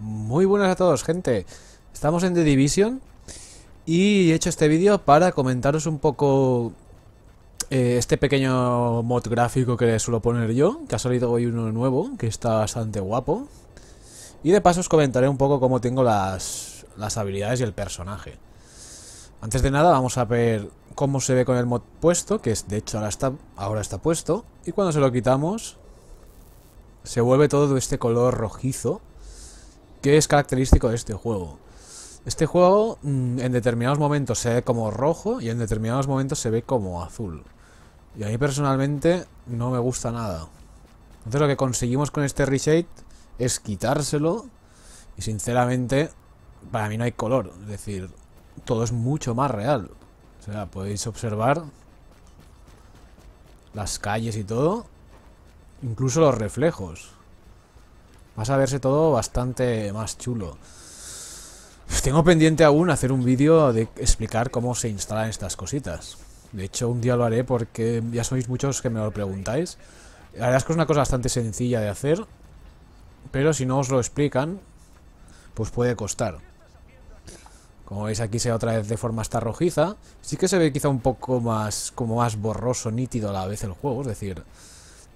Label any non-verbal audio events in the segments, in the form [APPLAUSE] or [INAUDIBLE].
Muy buenas a todos, gente. Estamos en The Division y he hecho este vídeo para comentaros un poco eh, este pequeño mod gráfico que suelo poner yo, que ha salido hoy uno nuevo, que está bastante guapo. Y de paso os comentaré un poco cómo tengo las, habilidades y el personaje. Antes de nada vamos a ver cómo se ve con el mod puesto, que es, de hecho ahora está, ahora está puesto. Y cuando se lo quitamos, se vuelve todo de este color rojizo Qué es característico de este juego. Este juego mm, en determinados momentos se ve como rojo y en determinados momentos se ve como azul. Y a mí personalmente no me gusta nada. Entonces lo que conseguimos con este reshade es quitárselo y sinceramente para mí no hay color. Es decir, todo es mucho más real. O sea, podéis observar las calles y todo. Incluso los reflejos. Vas a verse todo bastante más chulo. Tengo pendiente aún hacer un vídeo de explicar cómo se instalan estas cositas. De hecho, un día lo haré porque ya sois muchos que me lo preguntáis. La verdad es que es una cosa bastante sencilla de hacer, pero si no os lo explican, pues puede costar. Como veis aquí se otra vez de forma esta rojiza. Sí que se ve quizá un poco más como más borroso, nítido a la vez el juego. Es decir,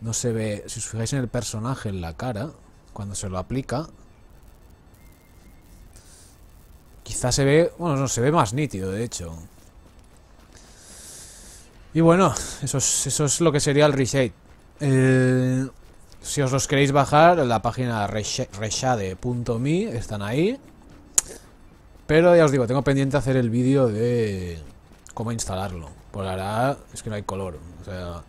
no se ve, si os fijáis en el personaje, en la cara, cuando se lo aplica... Quizás se ve... Bueno, no, se ve más nítido, de hecho. Y bueno, eso es, eso es lo que sería el reshade. si os los queréis bajar, la página reshade.me están ahí. Pero ya os digo, tengo pendiente hacer el vídeo de cómo instalarlo. Por ahora es que no hay color. O sea,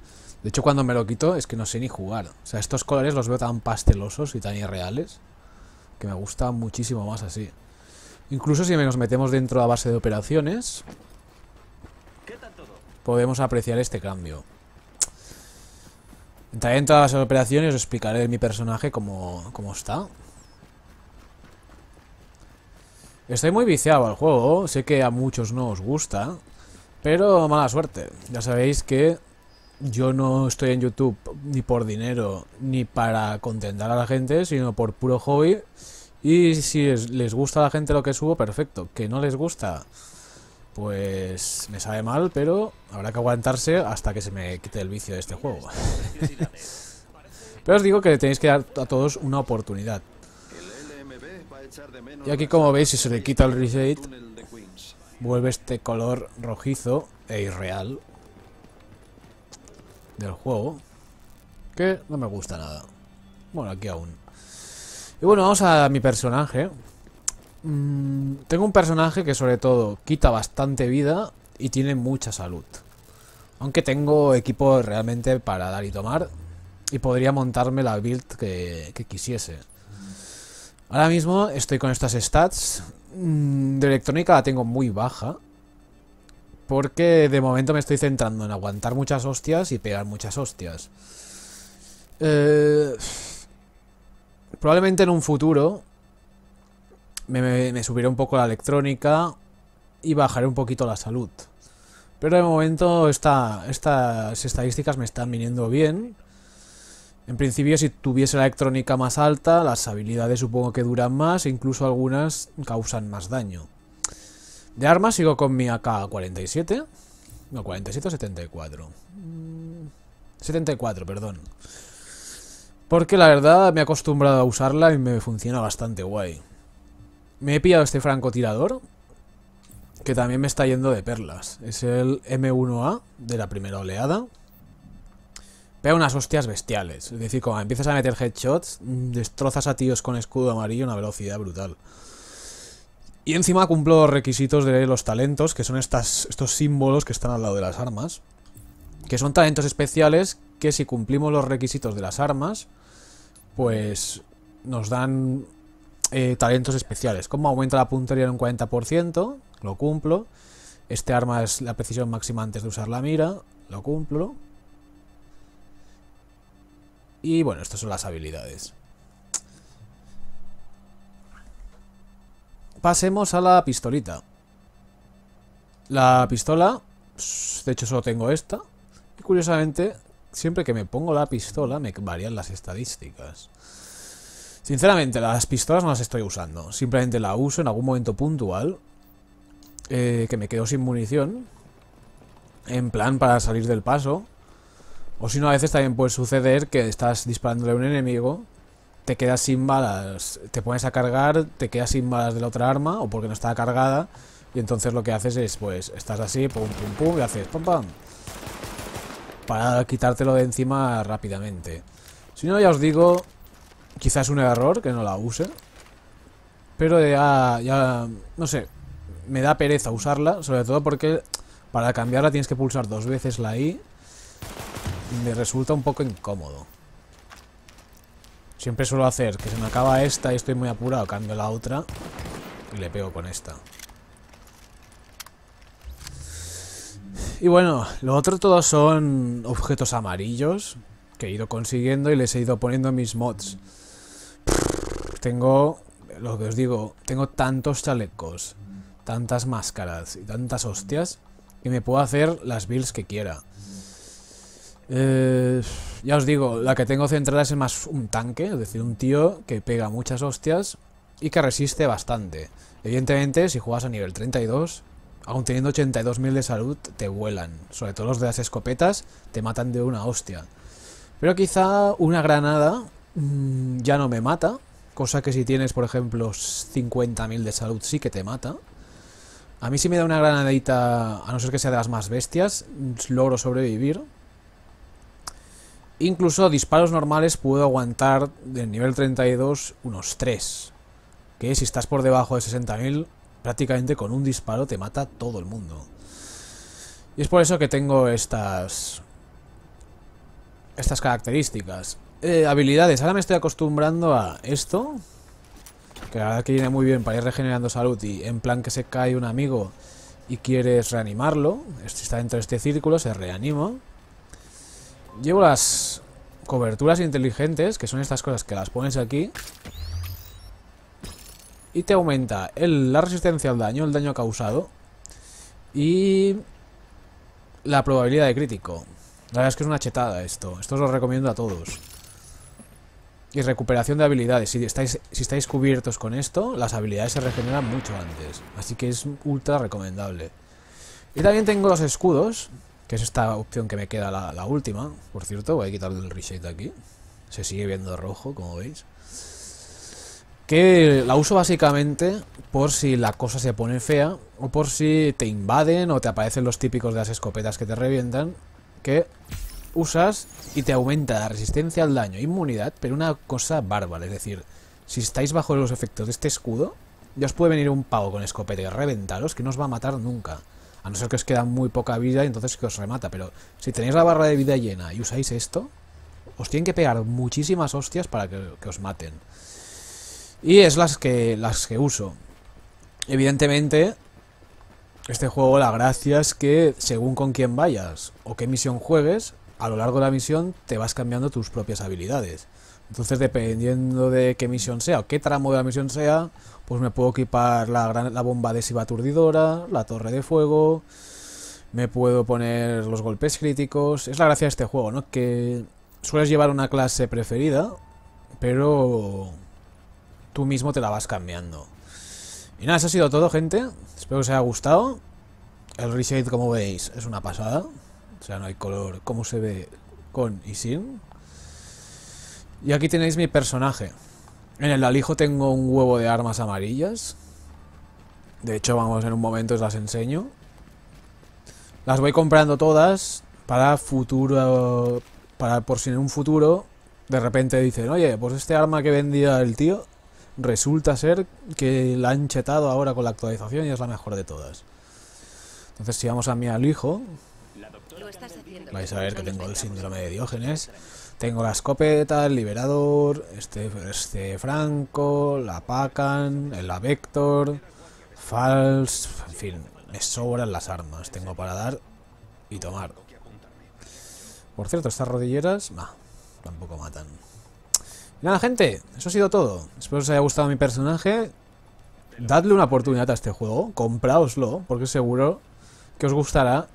de hecho, cuando me lo quito es que no sé ni jugar. O sea, estos colores los veo tan pastelosos y tan irreales que me gusta muchísimo más así. Incluso si nos metemos dentro de la base de operaciones, podemos apreciar este cambio. Entraré en todas las operaciones os explicaré mi personaje cómo, cómo, está. Estoy muy viciado al juego, sé que a muchos no os gusta, pero mala suerte. Ya sabéis que yo no estoy en YouTube ni por dinero ni para contentar a la gente, sino por puro hobby. Y si les gusta a la gente lo que subo, perfecto. Que no les gusta, pues me sabe mal, pero habrá que aguantarse hasta que se me quite el vicio de este juego. [LAUGHS] pero os digo que tenéis que dar a todos una oportunidad. Y aquí como veis, si se le quita el reset, vuelve este color rojizo e irreal, del juego que no me gusta nada. Bueno, aquí aún. Y bueno, vamos a mi personaje. Mm, tengo un personaje que sobre todo quita bastante vida y tiene mucha salud. Aunque tengo equipo realmente para dar y tomar y podría montarme la build que, quisiese. Ahora mismo estoy con estas stats. Mm, de electrónica la tengo muy baja. Porque de momento me estoy centrando en aguantar muchas hostias y pegar muchas hostias. Eh, probablemente en un futuro me, subiré un poco la electrónica y bajaré un poquito la salud. Pero de momento estas estadísticas me están viniendo bien. En principio, si tuviese la electrónica más alta, las habilidades supongo que duran más e incluso algunas causan más daño. De armas sigo con mi AK-47. No, 47 74. 74, perdón. Porque la verdad me he acostumbrado a usarla y me funciona bastante guay. Me he pillado este francotirador, que también me está yendo de perlas. Es el M1A de la primera oleada. Pega unas hostias bestiales. Es decir, como empiezas a meter headshots, mm, destrozas a tíos con escudo amarillo a una velocidad brutal. Y encima cumplo los requisitos de los talentos, que son estos símbolos que están al lado de las armas. Que son talentos especiales que si cumplimos los requisitos de las armas, pues nos dan eh, talentos especiales. Como aumenta la puntería en un 40%, lo cumplo. Este arma es la precisión máxima antes de usar la mira, lo cumplo. Y bueno, estas son las habilidades. Pasemos a la pistolita. La pistola, de hecho solo tengo esta. Y curiosamente, siempre que me pongo la pistola me varían las estadísticas. Sinceramente, las pistolas no las estoy usando. Simplemente la uso en algún momento puntual. Eh, que me quedo sin munición. En plan para salir del paso. O si no, a veces también puede suceder que estás disparándole a un enemigo te quedas sin balas, te pones a cargar, te quedas sin balas de la otra arma o porque no está cargada y entonces lo que haces es, pues, estás así, pum, pum, pum, y haces pum pam para quitártelo de encima rápidamente. Si no, ya os digo, quizás es un error que no la use, pero ya, ya, no sé, me da pereza usarla, sobre todo porque para cambiarla tienes que pulsar dos veces la I, me resulta un poco incómodo. Siempre suelo hacer que se me acaba esta y estoy muy apurado, cambio la otra y le pego con esta. Y bueno, lo otro todo son objetos amarillos que he ido consiguiendo y les he ido poniendo mis mods. Tengo, lo que os digo, tengo tantos chalecos, tantas máscaras y tantas hostias que me puedo hacer las builds que quiera. Eh... Ya os digo, la que tengo centrada es más un tanque, es decir, un tío que pega muchas hostias y que resiste bastante. Evidentemente, si juegas a nivel 32, Aún teniendo 82.000 de salud, te vuelan. Sobre todo los de las escopetas, te matan de una hostia. Pero quizá una granada mm, ya no me mata, cosa que si tienes, por ejemplo, 50.000 de salud sí que te mata. A mí si me da una granadita, a no ser que sea de las más bestias, mm, logro sobrevivir, Incluso disparos normales puedo aguantar del nivel 32 unos 3. Que si estás por debajo de 60.000, prácticamente con un disparo te mata todo el mundo. Y es por eso que tengo estas... Estas características. Eh, habilidades. Ahora me estoy acostumbrando a esto. Que la verdad que viene muy bien para ir regenerando salud. Y en plan que se cae un amigo y quieres reanimarlo. Está dentro de este círculo, se reanima. Llevo las coberturas inteligentes, que son estas cosas que las pones aquí. Y te aumenta la resistencia al daño, el daño causado. Y la probabilidad de crítico. La verdad es que es una chetada esto. Esto os lo recomiendo a todos. Y recuperación de habilidades. Si estáis, si estáis cubiertos con esto, las habilidades se regeneran mucho antes. Así que es ultra recomendable. Y también tengo los escudos, que es esta opción que me queda la, última. Por cierto, voy a quitarle el reset aquí. Se sigue viendo rojo, como veis. Que la uso básicamente por si la cosa se pone fea o por si te invaden o te aparecen los típicos de las escopetas que te revientan. Que usas y te aumenta la resistencia al daño, inmunidad, pero una cosa bárbara. Es decir, si estáis bajo los efectos de este escudo, ya os puede venir un pavo con escopeta y reventaros que no os va a matar nunca. A no ser que os queda muy poca vida y entonces que os remata. Pero si tenéis la barra de vida llena y usáis esto, os tienen que pegar muchísimas hostias para que, os maten. Y es las que, las que uso. Evidentemente, este juego la gracia es que según con quién vayas o qué misión juegues, a lo largo de la misión te vas cambiando tus propias habilidades. Entonces, dependiendo de qué misión sea o qué tramo de la misión sea, pues me puedo equipar la, gran, la bomba adhesiva aturdidora, la torre de fuego, me puedo poner los golpes críticos. Es la gracia de este juego, ¿no? Que sueles llevar una clase preferida, pero tú mismo te la vas cambiando. Y nada, eso ha sido todo, gente. Espero que os haya gustado. El reshade, como veis, es una pasada. O sea, no hay color. ¿Cómo se ve con y sin? Y aquí tenéis mi personaje. En el alijo tengo un huevo de armas amarillas. De hecho, vamos, en un momento os las enseño. Las voy comprando todas para futuro... Para por si en un futuro de repente dicen, oye, pues este arma que vendía el tío resulta ser que la han chetado ahora con la actualización y es la mejor de todas. Entonces si vamos a mi alijo, Vais a ver que tengo el síndrome de Diógenes. Tengo la escopeta, el liberador, este, este franco, la pacan, el vector fals... En fin, me sobran las armas. Tengo para dar y tomar. Por cierto, estas rodilleras... no, tampoco matan. nada, gente, eso ha sido todo. Espero os haya gustado mi personaje. Dadle una oportunidad a este juego, compráoslo, porque seguro que os gustará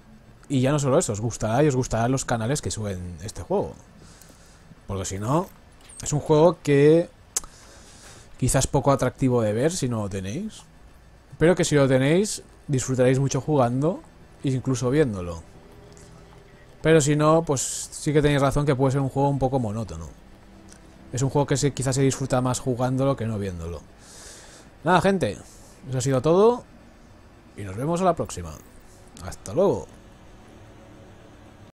y ya no solo eso, os gustará y os gustarán los canales que suben este juego. Porque si no, es un juego que quizás poco atractivo de ver si no lo tenéis. Pero que si lo tenéis, disfrutaréis mucho jugando e incluso viéndolo. Pero si no, pues sí que tenéis razón que puede ser un juego un poco monótono. Es un juego que se, quizás se disfruta más jugándolo que no viéndolo. Nada, gente. Eso ha sido todo. Y nos vemos a la próxima. Hasta luego.